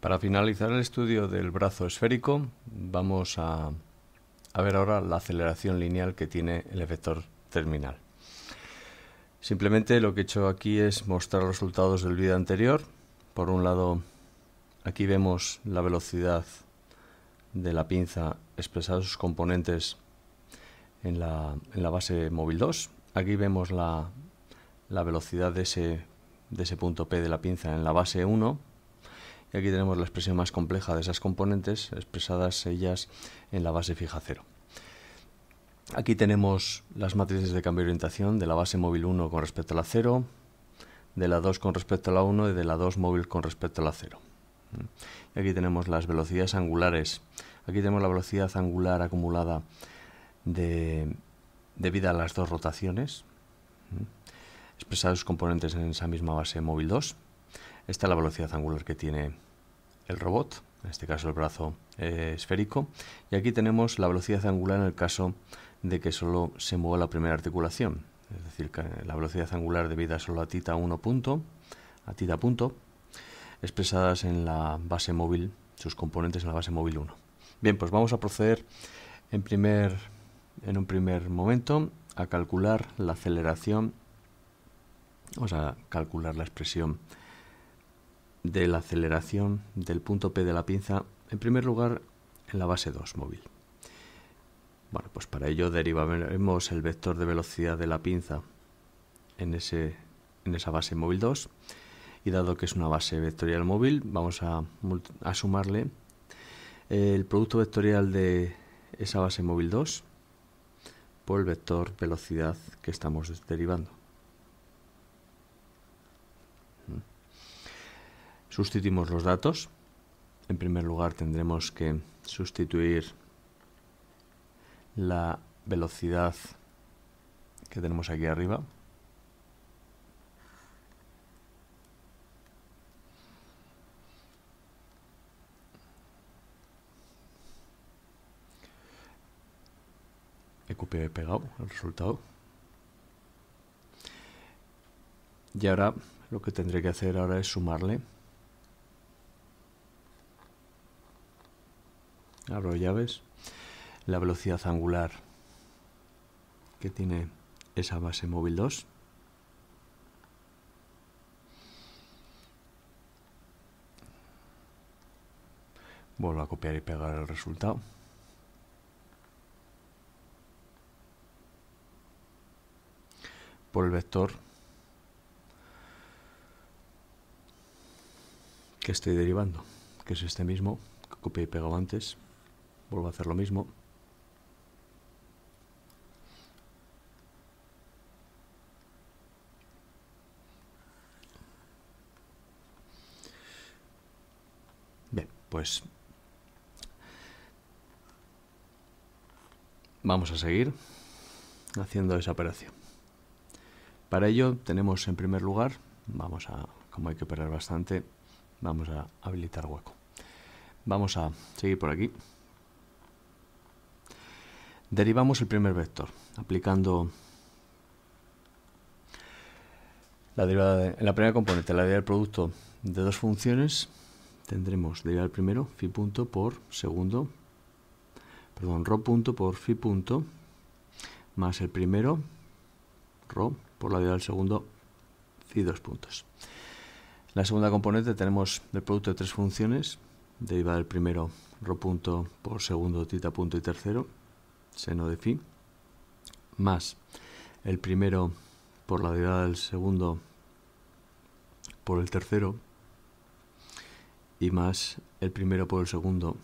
Para finalizar el estudio del brazo esférico, vamos a, ver ahora la aceleración lineal que tiene el efector terminal. Simplemente lo que he hecho aquí es mostrar los resultados del vídeo anterior. Por un lado, aquí vemos la velocidad de la pinza expresada sus componentes en la, base móvil 2. Aquí vemos la, velocidad de ese, de ese punto P de la pinza en la base 1 y aquí tenemos la expresión más compleja de esas componentes, expresadas ellas en la base fija 0. Aquí tenemos las matrices de cambio de orientación de la base móvil 1 con respecto a la 0, de la 2 con respecto a la 1 y de la 2 móvil con respecto a la 0. Y aquí tenemos las velocidades angulares. Aquí tenemos la velocidad angular acumulada de, debido a las dos rotaciones, expresadas componentes en esa misma base móvil 2. Esta es la velocidad angular que tiene el robot, en este caso el brazo eh, esférico. Y aquí tenemos la velocidad angular en el caso de que solo se mueva la primera articulación. Es decir, la velocidad angular debida solo a tita 1 punto, a tita punto, expresadas en la base móvil, sus componentes en la base móvil 1. Bien, pues vamos a proceder en, primer, en un primer momento a calcular la aceleración, vamos a calcular la expresión de la aceleración del punto P de la pinza, en primer lugar, en la base 2 móvil. Bueno, pues para ello derivaremos el vector de velocidad de la pinza en, ese, en esa base móvil 2 y dado que es una base vectorial móvil, vamos a, a sumarle eh, el producto vectorial de esa base móvil 2 por el vector velocidad que estamos derivando. Sustituimos los datos. En primer lugar tendremos que sustituir la velocidad que tenemos aquí arriba. He copiado y pegado el resultado. Y ahora lo que tendré que hacer ahora es sumarle abro llaves, la velocidad angular que tiene esa base móvil 2. Vuelvo a copiar y pegar el resultado. Por el vector que estoy derivando, que es este mismo que copié y pegado antes. Vuelvo a hacer lo mismo. Bien, pues vamos a seguir haciendo esa operación. Para ello tenemos en primer lugar, vamos a, como hay que operar bastante, vamos a habilitar hueco. Vamos a seguir por aquí. Derivamos el primer vector aplicando la derivada de, la primera componente, la derivada del producto de dos funciones, tendremos derivada del primero, phi punto por segundo, perdón, rho punto por phi punto, más el primero, rho, por la derivada del segundo, phi dos puntos. la segunda componente tenemos el producto de tres funciones, derivada del primero, rho punto por segundo, tita punto y tercero, seno de phi, más el primero por la derivada del segundo por el tercero y más el primero por el segundo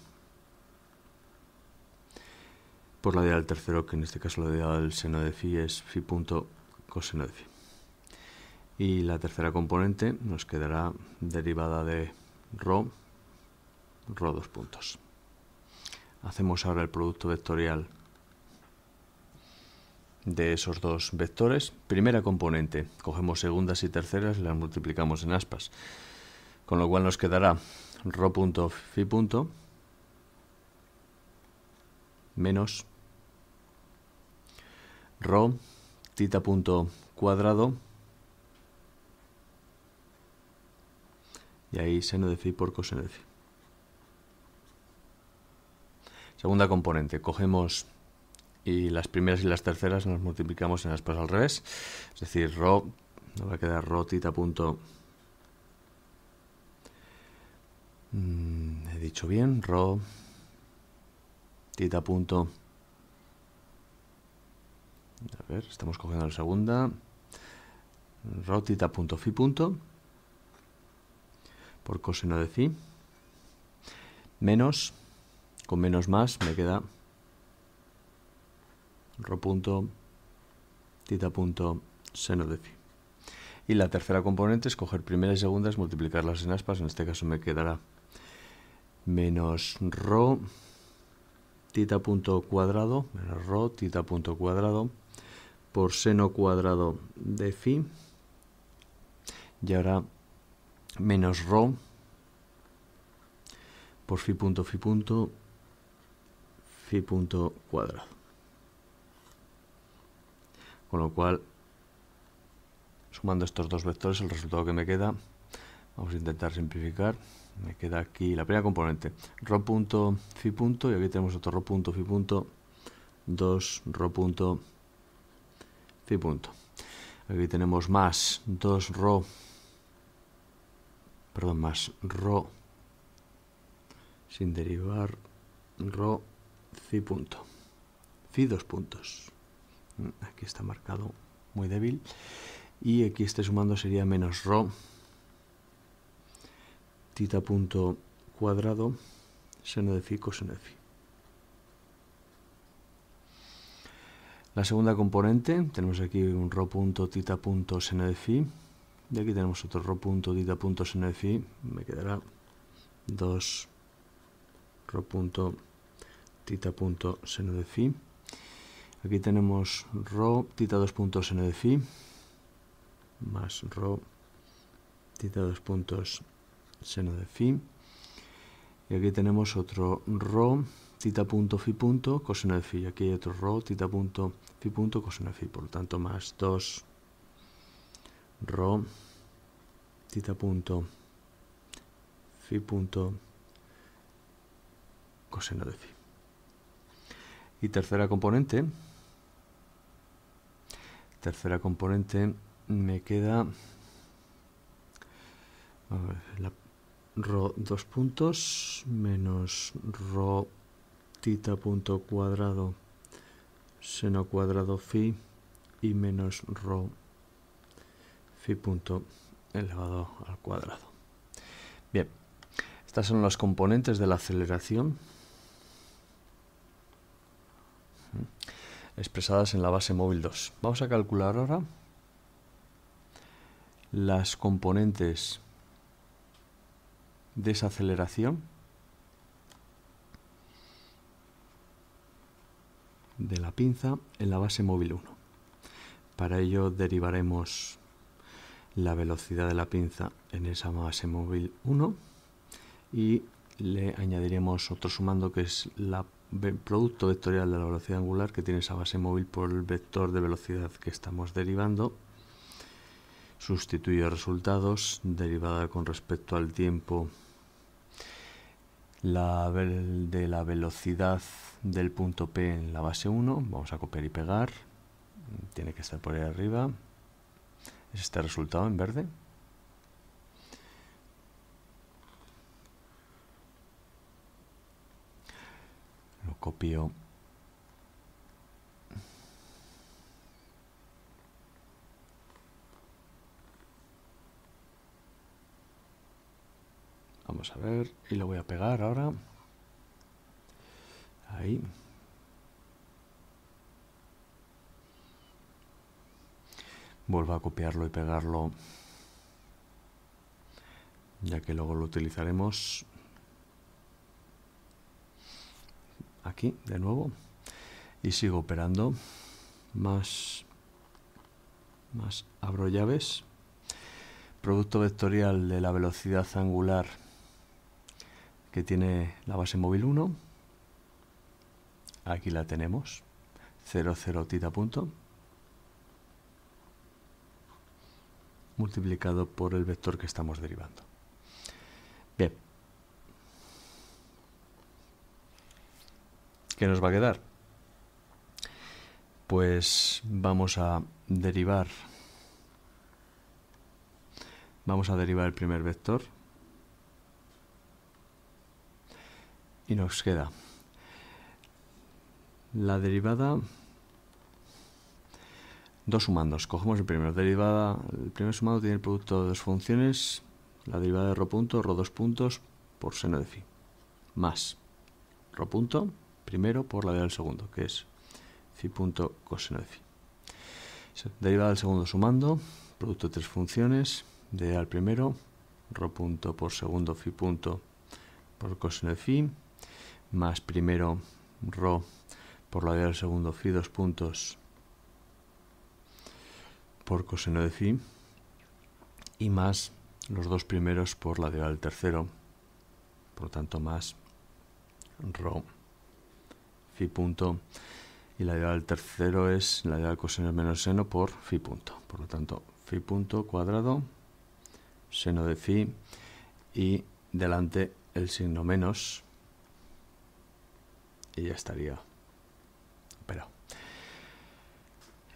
por la derivada del tercero, que en este caso la derivada del seno de fi es phi punto coseno de phi. Y la tercera componente nos quedará derivada de rho, rho dos puntos. Hacemos ahora el producto vectorial de esos dos vectores. Primera componente, cogemos segundas y terceras y las multiplicamos en aspas. Con lo cual nos quedará punto punto menos ro tita punto cuadrado y ahí seno de fi por coseno de phi. Segunda componente, cogemos y las primeras y las terceras nos multiplicamos en las al revés. Es decir, ro, nos va a quedar ro tita punto... Mm, he dicho bien, ro tita punto... A ver, estamos cogiendo la segunda. Ro tita punto fi punto por coseno de phi menos con menos más me queda rho punto, tita punto, seno de phi. Y la tercera componente es coger primera y segunda es multiplicarlas en aspas, en este caso me quedará menos rho tita punto cuadrado, menos rho tita punto cuadrado, por seno cuadrado de phi, y ahora menos rho por phi punto phi punto phi punto cuadrado. Con lo cual, sumando estos dos vectores, el resultado que me queda, vamos a intentar simplificar, me queda aquí la primera componente, ro punto, y aquí tenemos otro ro punto, 2 rho punto. Aquí tenemos más 2 ro, perdón, más ro sin derivar ro fi punto. Fi dos puntos aquí está marcado muy débil y aquí este sumando sería menos ro, tita punto cuadrado seno de phi coseno de phi la segunda componente tenemos aquí un rho punto tita punto seno de phi y aquí tenemos otro rho punto tita punto seno de phi me quedará 2 rho punto tita punto seno de phi Aquí tenemos ro tita dos puntos seno de phi más ro tita dos puntos seno de phi. Y aquí tenemos otro ro tita punto phi punto coseno de phi. Y aquí hay otro ro tita punto phi punto coseno de phi. Por lo tanto, más dos ro tita punto phi punto coseno de phi. Y tercera componente tercera componente me queda ro dos puntos menos ro tita punto cuadrado seno cuadrado phi y menos ro phi punto elevado al cuadrado. Bien, estas son las componentes de la aceleración expresadas en la base móvil 2. Vamos a calcular ahora las componentes de esa aceleración de la pinza en la base móvil 1. Para ello derivaremos la velocidad de la pinza en esa base móvil 1 y le añadiremos otro sumando que es la producto vectorial de la velocidad angular que tiene esa base móvil por el vector de velocidad que estamos derivando. sustituyo resultados, derivada con respecto al tiempo la de la velocidad del punto P en la base 1. Vamos a copiar y pegar. Tiene que estar por ahí arriba. Es este resultado en verde. copio vamos a ver y lo voy a pegar ahora ahí vuelvo a copiarlo y pegarlo ya que luego lo utilizaremos aquí de nuevo y sigo operando más más abro llaves producto vectorial de la velocidad angular que tiene la base móvil 1 aquí la tenemos 00 tita punto multiplicado por el vector que estamos derivando ¿Qué nos va a quedar? Pues vamos a derivar. Vamos a derivar el primer vector. Y nos queda la derivada dos sumandos. Cogemos el primero. Derivada, el primer sumado tiene el producto de dos funciones, la derivada de ro punto, ro dos puntos por seno de phi, más ro punto primero por la derivada del segundo, que es phi punto coseno de phi. Derivada del segundo sumando, producto de tres funciones, de al primero, rho punto por segundo phi punto por coseno de fi más primero rho por la derivada del segundo fi dos puntos por coseno de fi y más los dos primeros por la derivada del tercero, por tanto más rho punto y la derivada del tercero es la derivada de coseno menos seno por fi punto. Por lo tanto, fi punto cuadrado, seno de fi, y delante el signo menos y ya estaría pero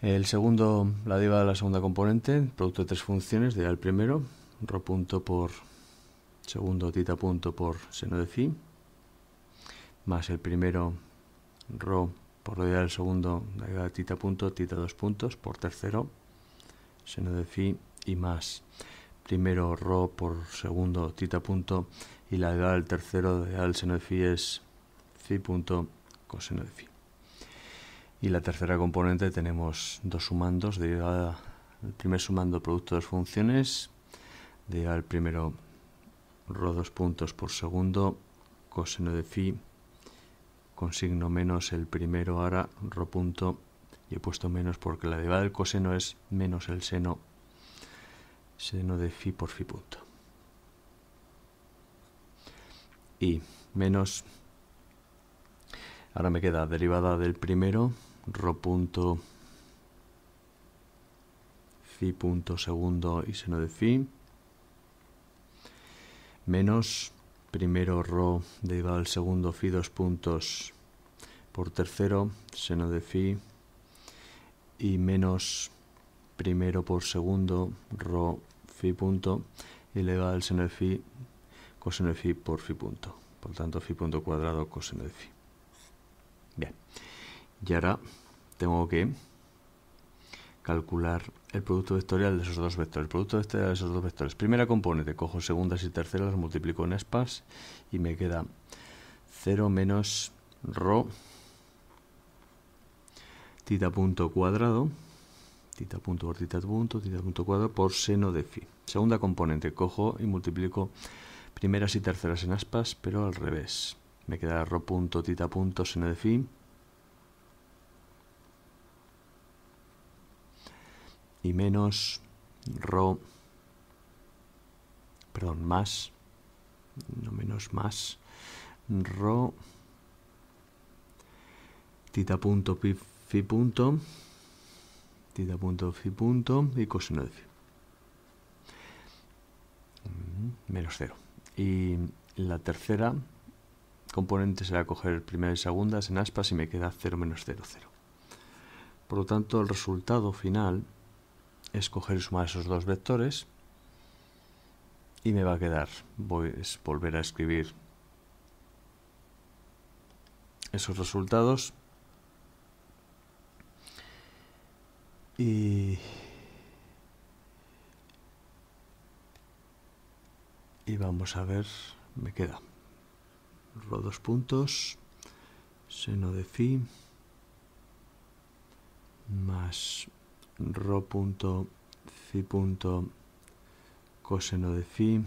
El segundo, la derivada de la segunda componente, producto de tres funciones, de el primero, ro punto por segundo, tita punto por seno de fi, más el primero Rho por idea del segundo la tita punto, tita dos puntos, por tercero, seno de phi y más. Primero Rho por segundo, tita punto, y la edad del tercero de al seno de phi es phi punto coseno de phi. Y la tercera componente tenemos dos sumandos, derivada el primer sumando producto de dos funciones, de al primero rho dos puntos por segundo, coseno de phi consigno menos el primero ahora, ro punto, y he puesto menos porque la derivada del coseno es menos el seno, seno de fi por phi punto. Y menos, ahora me queda derivada del primero, ro punto, phi punto segundo y seno de phi, menos primero Rho derivado al segundo Phi dos puntos por tercero, seno de Phi, y menos primero por segundo Rho Phi punto elevado al seno de Phi coseno de Phi por Phi punto. Por tanto, Phi punto cuadrado coseno de Phi. Bien. Y ahora tengo que calcular el producto vectorial de esos dos vectores. El producto vectorial de esos dos vectores. Primera componente, cojo segundas y terceras, las multiplico en aspas y me queda 0 menos rho tita punto cuadrado, tita punto por tita punto, tita punto cuadrado por seno de phi. Segunda componente, cojo y multiplico primeras y terceras en aspas, pero al revés. Me queda ro punto tita punto seno de phi y menos ro perdón más no menos más ro tita punto pi, fi punto tita punto fi punto y coseno de fi mm, menos cero y la tercera componente será coger primera y segunda en aspas y me queda 0 menos cero, 0 por lo tanto el resultado final escoger y sumar esos dos vectores y me va a quedar voy a volver a escribir esos resultados y y vamos a ver me queda los dos puntos seno de phi más ro punto, phi punto, coseno de fi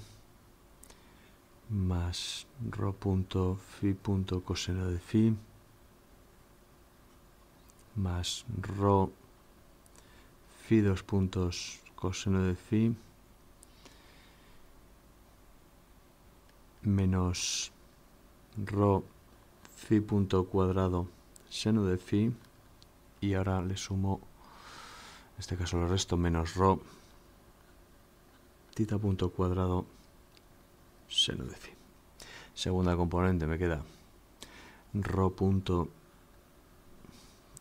más ro punto, phi punto, coseno de fi más ro phi dos puntos coseno de fi menos ro fi punto cuadrado seno de fi y ahora le sumo en este caso lo resto menos ro tita punto cuadrado seno de phi. Segunda componente me queda ro punto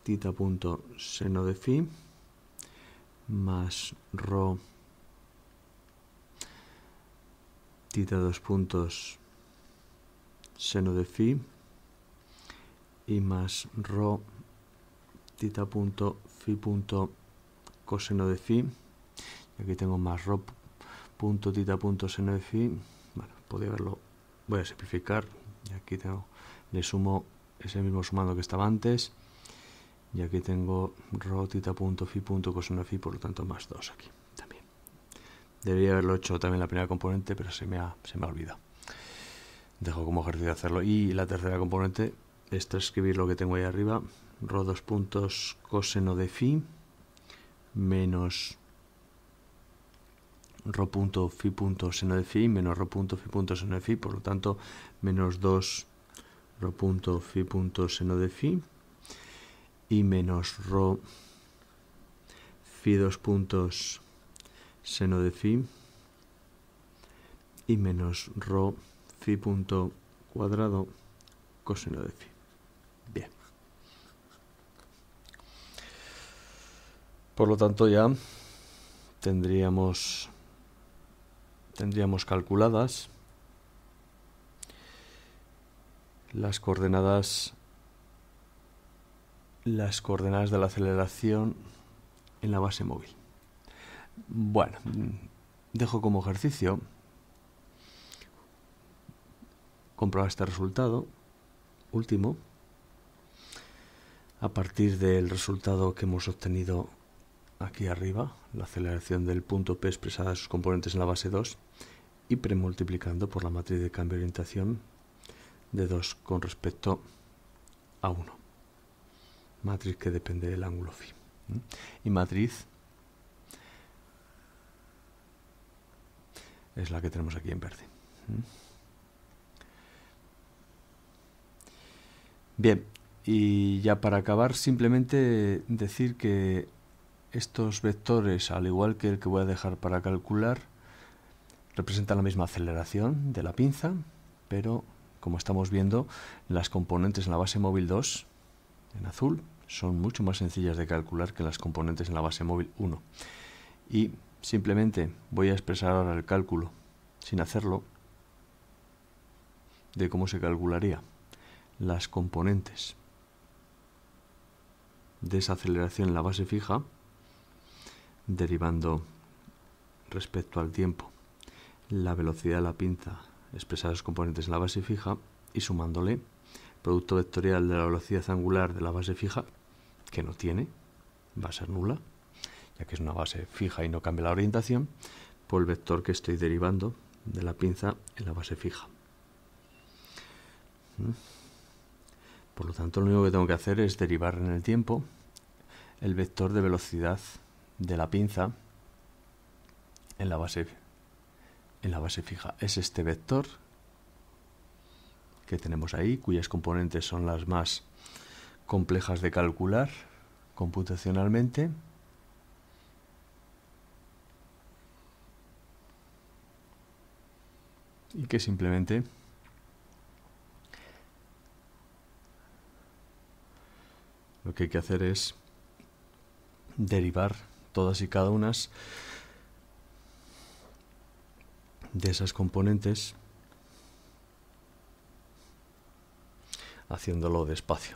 tita punto seno de phi más ro tita dos puntos seno de phi y más ro tita punto phi punto coseno de phi. Y aquí tengo más ro punto tita punto seno de phi. Bueno, podría haberlo. Voy a simplificar. Y aquí tengo, le sumo ese mismo sumando que estaba antes. Y aquí tengo ro tita punto phi punto coseno de phi, por lo tanto más 2 aquí también. Debería haberlo hecho también la primera componente, pero se me ha, se me ha olvidado. Dejo como ejercicio hacerlo. Y la tercera componente es transcribir lo que tengo ahí arriba. ro dos puntos coseno de phi menos rho punto fi punto seno de fi menos rho punto fi punto seno de fi por lo tanto menos 2 rho punto fi punto seno de fi y menos rho fi dos puntos seno de fi y menos rho fi punto cuadrado coseno de fi. Por lo tanto ya tendríamos tendríamos calculadas las coordenadas las coordenadas de la aceleración en la base móvil. Bueno, dejo como ejercicio comprobar este resultado último a partir del resultado que hemos obtenido aquí arriba, la aceleración del punto P expresada a sus componentes en la base 2 y premultiplicando por la matriz de cambio de orientación de 2 con respecto a 1. Matriz que depende del ángulo phi. Y matriz es la que tenemos aquí en verde. Bien, y ya para acabar simplemente decir que estos vectores, al igual que el que voy a dejar para calcular, representan la misma aceleración de la pinza, pero como estamos viendo, las componentes en la base móvil 2, en azul, son mucho más sencillas de calcular que las componentes en la base móvil 1. Y simplemente voy a expresar ahora el cálculo, sin hacerlo, de cómo se calcularía las componentes de esa aceleración en la base fija derivando respecto al tiempo la velocidad de la pinza expresada en los componentes en la base fija y sumándole producto vectorial de la velocidad angular de la base fija, que no tiene, va a ser nula, ya que es una base fija y no cambia la orientación, por el vector que estoy derivando de la pinza en la base fija. ¿Mm? Por lo tanto, lo único que tengo que hacer es derivar en el tiempo el vector de velocidad de la pinza en la base en la base fija es este vector que tenemos ahí cuyas componentes son las más complejas de calcular computacionalmente y que simplemente lo que hay que hacer es derivar todas y cada una de esas componentes haciéndolo despacio.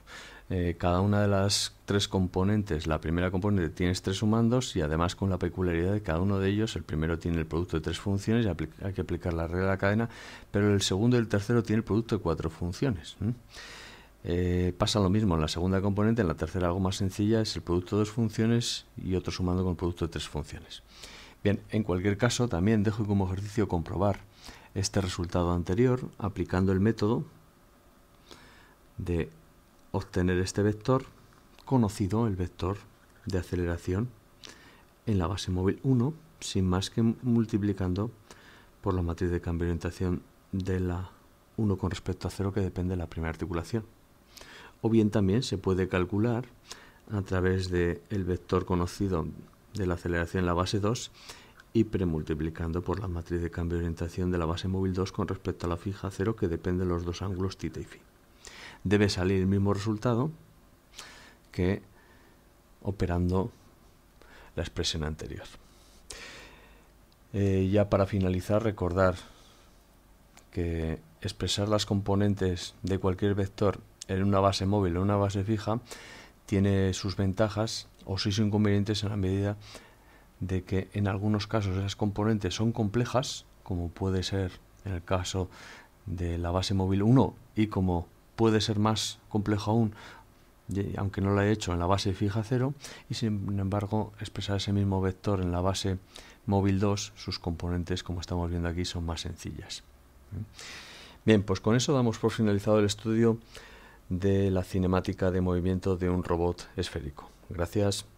Eh, cada una de las tres componentes, la primera componente tiene tres sumandos y además con la peculiaridad de cada uno de ellos, el primero tiene el producto de tres funciones, y hay que aplicar la regla de la cadena, pero el segundo y el tercero tiene el producto de cuatro funciones. Eh, pasa lo mismo en la segunda componente, en la tercera algo más sencilla, es el producto de dos funciones y otro sumando con el producto de tres funciones. Bien, en cualquier caso, también dejo como ejercicio comprobar este resultado anterior aplicando el método de obtener este vector, conocido el vector de aceleración en la base móvil 1, sin más que multiplicando por la matriz de cambio de orientación de la 1 con respecto a 0 que depende de la primera articulación o bien también se puede calcular a través del vector conocido de la aceleración en la base 2 y premultiplicando por la matriz de cambio de orientación de la base móvil 2 con respecto a la fija 0 que depende de los dos ángulos θ y φ. Debe salir el mismo resultado que operando la expresión anterior. Eh, ya para finalizar, recordar que expresar las componentes de cualquier vector en una base móvil o una base fija tiene sus ventajas o sus inconvenientes en la medida de que en algunos casos esas componentes son complejas, como puede ser en el caso de la base móvil 1 y como puede ser más complejo aún, aunque no lo he hecho en la base fija 0, y sin embargo expresar ese mismo vector en la base móvil 2, sus componentes, como estamos viendo aquí, son más sencillas. ¿Eh? Bien, pues con eso damos por finalizado el estudio de la cinemática de movimiento de un robot esférico. Gracias.